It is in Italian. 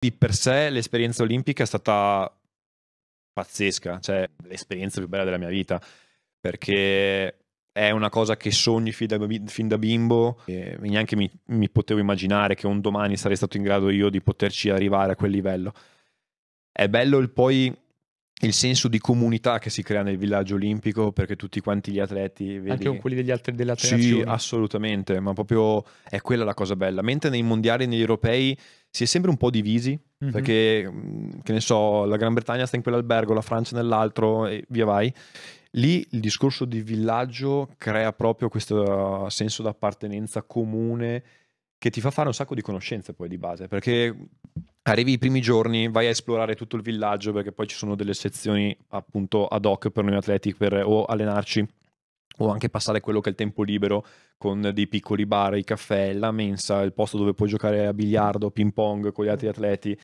di per sé l'esperienza olimpica è stata pazzesca, cioè l'esperienza più bella della mia vita, perché è una cosa che sogni fin da, fin da bimbo e neanche mi, mi, potevo immaginare che un domani sarei stato in grado io di poterci arrivare a quel livello. È bello il, poi il senso di comunità che si crea nel villaggio olimpico perché tutti quanti gli atleti... Vedi, Anche con quelli degli altri della Sì, assolutamente, ma proprio è quella la cosa bella. Mentre nei mondiali e negli europei si è sempre un po' divisi, mm-hmm. perché, mm, che ne so, la Gran Bretagna sta in quell'albergo, la Francia nell'altro e via vai. Lì il discorso di villaggio crea proprio questo senso d'appartenenza comune che ti fa fare un sacco di conoscenze poi di base, perché arrivi i primi giorni, vai a esplorare tutto il villaggio perché poi ci sono delle sezioni appunto ad hoc per noi atleti per, o allenarci o anche passare quello che è il tempo libero con dei piccoli bar, i caffè, la mensa, il posto dove puoi giocare a biliardo, ping pong con gli altri atleti,